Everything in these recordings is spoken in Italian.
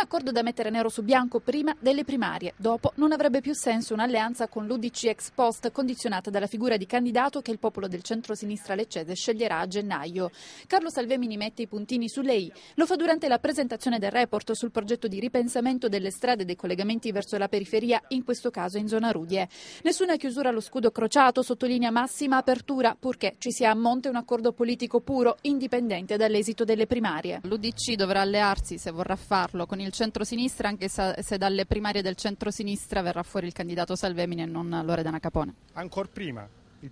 accordo da mettere nero su bianco prima delle primarie. Dopo non avrebbe più senso un'alleanza con l'UDC ex post condizionata dalla figura di candidato che il popolo del centro-sinistra leccese sceglierà a gennaio. Carlo Salvemini mette i puntini sulle I. Lo fa durante la presentazione del report sul progetto di ripensamento delle strade e dei collegamenti verso la periferia, in questo caso in zona Rudie. Nessuna chiusura allo scudo crociato, sottolinea massima apertura, purché ci sia a monte un accordo politico puro, indipendente dall'esito delle primarie. L'UDC dovrà allearsi, se vorrà farlo, con il nel centro-sinistra, anche se dalle primarie del centro-sinistra verrà fuori il candidato Salvemini e non Loredana Capone. Ancora prima,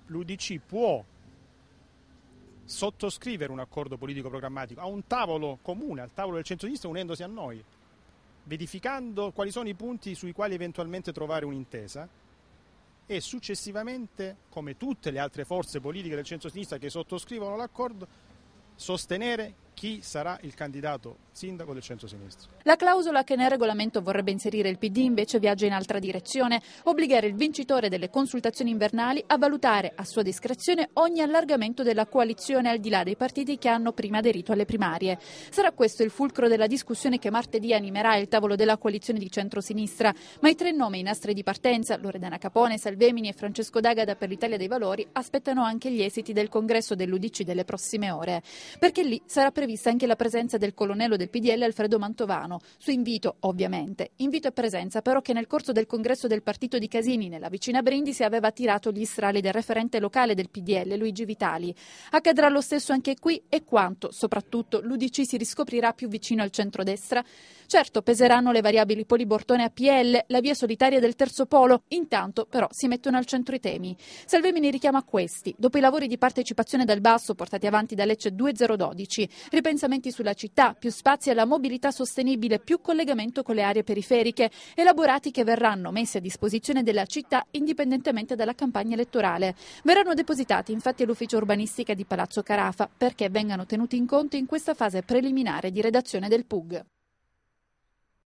l'UDC può sottoscrivere un accordo politico programmatico a un tavolo comune, al tavolo del centro-sinistra, unendosi a noi, verificando quali sono i punti sui quali eventualmente trovare un'intesa e successivamente, come tutte le altre forze politiche del centro-sinistra che sottoscrivono l'accordo, sostenere chi sarà il candidato sindaco del centro-sinistra. La clausola che nel regolamento vorrebbe inserire il PD invece viaggia in altra direzione, obbligare il vincitore delle consultazioni invernali a valutare a sua discrezione ogni allargamento della coalizione al di là dei partiti che hanno prima aderito alle primarie. Sarà questo il fulcro della discussione che martedì animerà il tavolo della coalizione di centro-sinistra, ma i tre nomi in astre di partenza, Loredana Capone, Salvemini e Francesco D'Agada per l'Italia dei Valori, aspettano anche gli esiti del congresso dell'Udc delle prossime ore, perché lì sarà previsto prevista anche la presenza del colonnello del PDL Alfredo Mantovano, su invito ovviamente. Invito e presenza però che nel corso del congresso del partito di Casini nella vicina Brindisi aveva tirato gli strali del referente locale del PDL Luigi Vitali. Accadrà lo stesso anche qui e quanto, soprattutto, l'Udc si riscoprirà più vicino al centrodestra? Certo, peseranno le variabili Polibortone a PL, la via solitaria del terzo polo, intanto però si mettono al centro i temi. Salvemini richiama questi, dopo i lavori di partecipazione dal basso portati avanti da Lecce 2012, ripensamenti sulla città, più spazi alla mobilità sostenibile, più collegamento con le aree periferiche, elaborati che verranno messi a disposizione della città indipendentemente dalla campagna elettorale. Verranno depositati infatti all'ufficio urbanistica di Palazzo Carafa perché vengano tenuti in conto in questa fase preliminare di redazione del PUG.